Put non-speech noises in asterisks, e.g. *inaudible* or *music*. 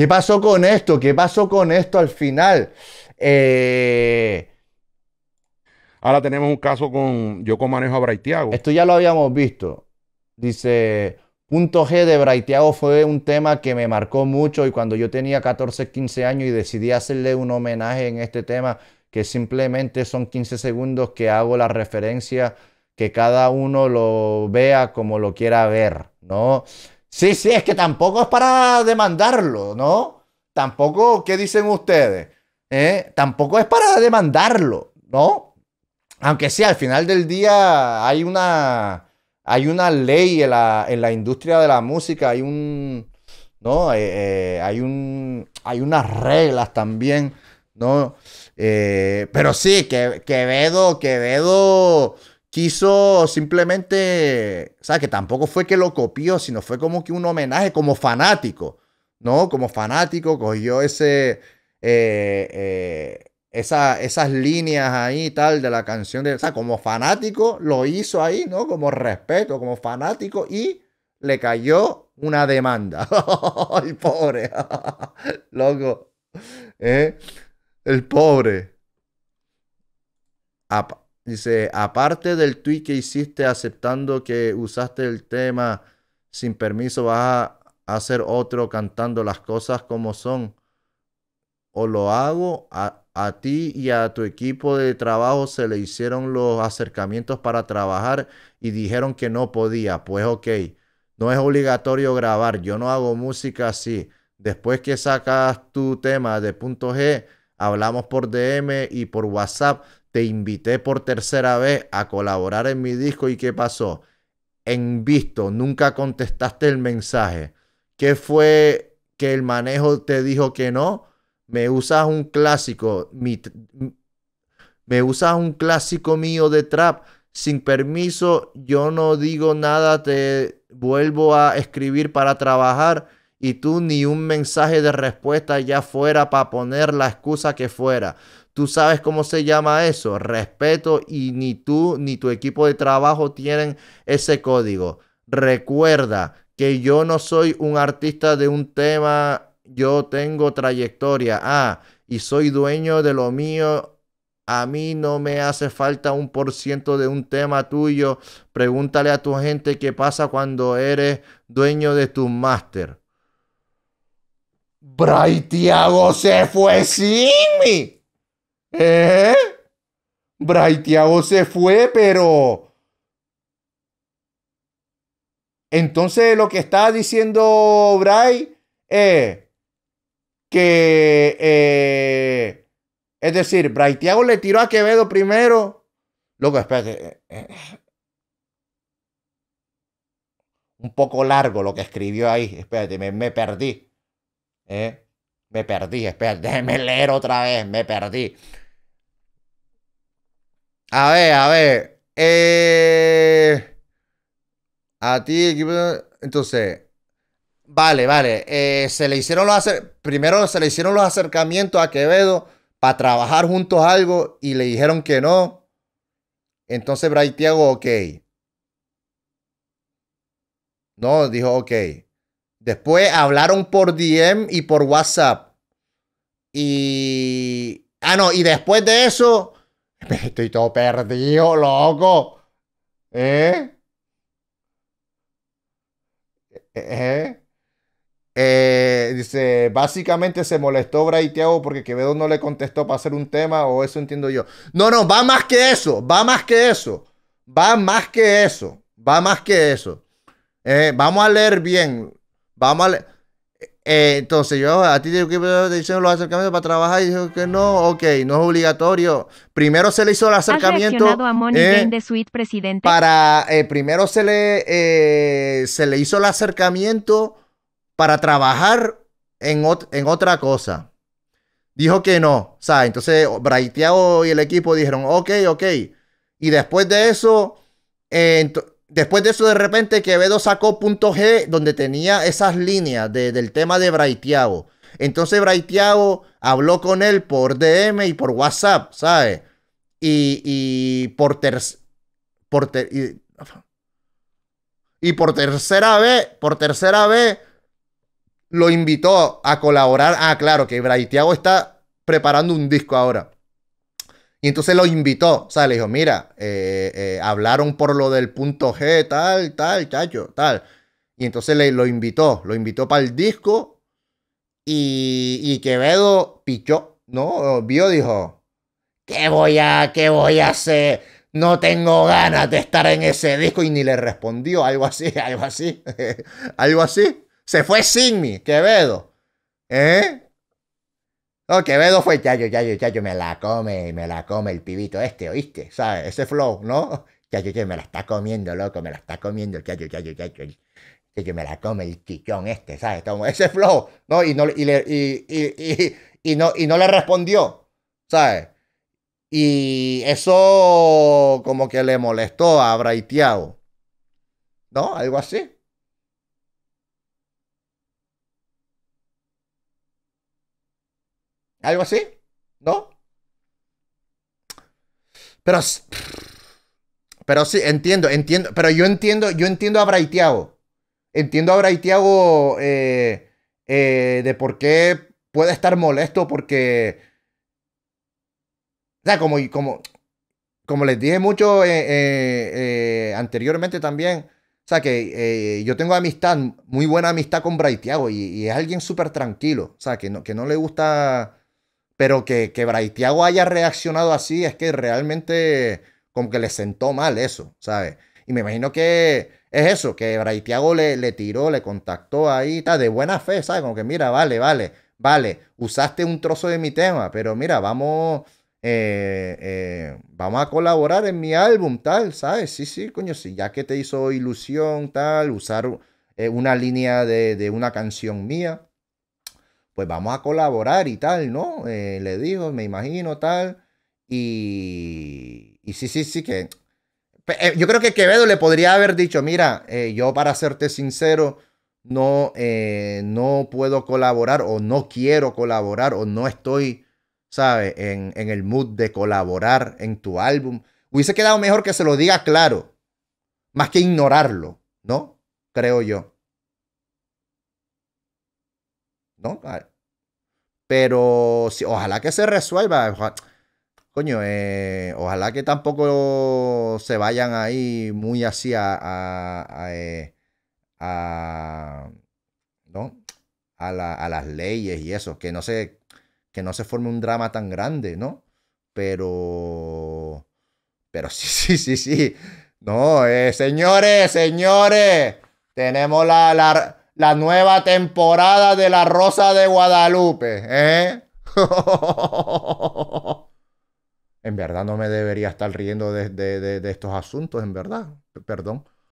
¿Qué pasó con esto? ¿Qué pasó con esto al final? Eh, Ahora tenemos un caso con yo con manejo a Braithiago. Esto ya lo habíamos visto. Dice, punto G de Braithiago fue un tema que me marcó mucho y cuando yo tenía 14, 15 años y decidí hacerle un homenaje en este tema, que simplemente son 15 segundos que hago la referencia, que cada uno lo vea como lo quiera ver, ¿no? Sí, sí, es que tampoco es para demandarlo, ¿no? Tampoco, ¿qué dicen ustedes? ¿Eh? Tampoco es para demandarlo, ¿no? Aunque sí, al final del día hay una, hay una ley en la, industria de la música, hay un, ¿no? Eh, eh, hay, un, hay unas reglas también, ¿no? pero sí, que, Quevedo, Quevedo quiso simplemente, o sea, que tampoco fue que lo copió, sino fue como que un homenaje como fanático, ¿no? Como fanático cogió ese, eh, eh, esa, esas líneas ahí y tal de la canción, de, o sea, como fanático lo hizo ahí, ¿no? Como respeto, como fanático y le cayó una demanda. el *laughs* pobre, *laughs* loco, ¿Eh? el pobre. Dice, aparte del tweet que hiciste aceptando que usaste el tema sin permiso, vas a hacer otro cantando las cosas como son. O lo hago, a, ti y a tu equipo de trabajo se le hicieron los acercamientos para trabajar y dijeron que no podía. Pues ok, no es obligatorio grabar, yo no hago música así. Después que sacas tu tema de punto G, hablamos por DM y por WhatsApp te invité por tercera vez a colaborar en mi disco y ¿qué pasó? En visto, nunca contestaste el mensaje. ¿Qué fue que el manejo te dijo que no? Me usas un clásico, me usas un clásico mío de trap. Sin permiso, yo no digo nada, te vuelvo a escribir para trabajar y tú ni un mensaje de respuesta ya fuera para poner la excusa que fuera. Tú sabes cómo se llama eso, respeto y ni tú ni tu equipo de trabajo tienen ese código. Recuerda que yo no soy un artista de un tema, yo tengo trayectoria, ah, y soy dueño de lo mío a mí no me hace falta un por ciento de un tema tuyo. Pregúntale a tu gente qué pasa cuando eres dueño de tu máster. Braithiago se fue, sí. ¿Eh? Braithiago se fue, pero... Entonces lo que está diciendo Bray es eh, que... Eh, es decir, Braithiago le tiró a Quevedo primero. Loco, espérate. Eh, Un poco largo lo que escribió ahí. Espérate, me perdí. Eh, me perdí, espera, *laughs* déjeme leer otra vez, me perdí. A ver, a ver. Eh, a ti, Entonces. Vale, vale. Eh, se le hicieron los Primero se le hicieron los acercamientos a Quevedo para trabajar juntos algo y le dijeron que no. Entonces Bray Tiago, ok. No, dijo, ok. Después hablaron por DM y por WhatsApp. Y. Ah, no, y después de eso. *laughs* Estoy todo perdido, loco. ¿Eh? ¿Eh? ¿Eh? ¿Eh? dice, básicamente se molestó Bray porque Quevedo no le contestó para hacer un tema, o eso entiendo yo. No, no, va más que eso, va más que eso, va más que eso, va más que eso. Eh, vamos a leer bien. Vamos a... Eh, entonces yo a ti te hicieron los acercamientos para trabajar y dijo que no, ok, no es obligatorio. Primero se le hizo el acercamiento a eh, de Suite, presidente? para eh, primero se le eh, se le hizo el acercamiento para trabajar en, otra cosa. Dijo que no, o entonces Braiteado y el equipo dijeron, ok, ok. Y después de eso, Después de eso, de repente, Quevedo sacó punto G, donde tenía esas líneas del tema de Braithiago. Entonces Braithiago habló con él por DM y por WhatsApp, ¿sabes? Y, y por y, por tercera vez, por tercera vez, lo invitó a colaborar. Ah, claro, que Braithiago está preparando un disco ahora. Y entonces lo invitó, o sea, le dijo, mira, eh, eh, hablaron por lo del punto G, tal, tal, chacho, tal. Y entonces le, lo invitó, lo invitó para el disco y, y Quevedo pichó, ¿no? Vio, dijo, ¿qué voy a, qué voy a hacer? No tengo ganas de estar en ese disco y ni le respondió, algo así, *laughs* algo así, *laughs* algo así. Se fue sin mí, Quevedo. ¿Eh? Quevedo fue Chayo, Chayo, Chayo, me la come, me la come el pibito este, ¿oíste? ¿Sabes? Ese flow, ¿no? Chayo, Chayo, me la está comiendo, loco, me la está comiendo el Chayo, Chayo, Chayo. Chayo, me la come el chichón este, ¿sabes? ese flow, ¿no? Y no, y, le, y, y, y, no, y no le respondió, ¿sabes? Y eso como que le molestó a Braitiago, ¿no? Algo así. ¿Algo así? ¿No? Pero, pero sí, entiendo, entiendo. Pero yo entiendo, yo entiendo a Braiteago. Entiendo a Braiteago eh, eh, de por qué puede estar molesto porque. O sea, como, como, como les dije mucho eh, anteriormente también. O sea, que yo tengo amistad, muy buena amistad con Braiteago y, es alguien súper tranquilo. O sea, que no, que no le gusta pero que, que Braithiago haya reaccionado así es que realmente como que le sentó mal eso, ¿sabes? Y me imagino que es eso, que Braithiago le, tiró, le contactó ahí, está de buena fe, ¿sabes? Como que mira, vale, vale, vale, usaste un trozo de mi tema, pero mira, vamos, eh, eh, vamos a colaborar en mi álbum, tal, ¿sabes? Sí, sí, coño, sí, ya que te hizo ilusión, tal, usar eh, una línea de, de una canción mía, pues vamos a colaborar y tal, ¿no? Eh, le dijo, me imagino, tal. Y, sí, sí, sí, que... Eh, yo creo que Quevedo le podría haber dicho, mira, eh, yo para serte sincero, no, no puedo colaborar o no quiero colaborar o no estoy, ¿sabes? En, en el mood de colaborar en tu álbum. Hubiese quedado mejor que se lo diga claro, más que ignorarlo, ¿no? Creo yo. ¿no? Ah, pero ojalá que se resuelva. coño, eh, ojalá que tampoco se vayan ahí muy así eh, a, las leyes y eso, que no se, que no se forme un drama tan grande, ¿no? Pero, pero sí, *laughs* sí, sí, sí. No, eh, señores, señores, tenemos la, la nueva temporada de La Rosa de Guadalupe. ¿eh? *laughs* en verdad no me debería estar riendo de, de estos asuntos, en verdad. Perdón.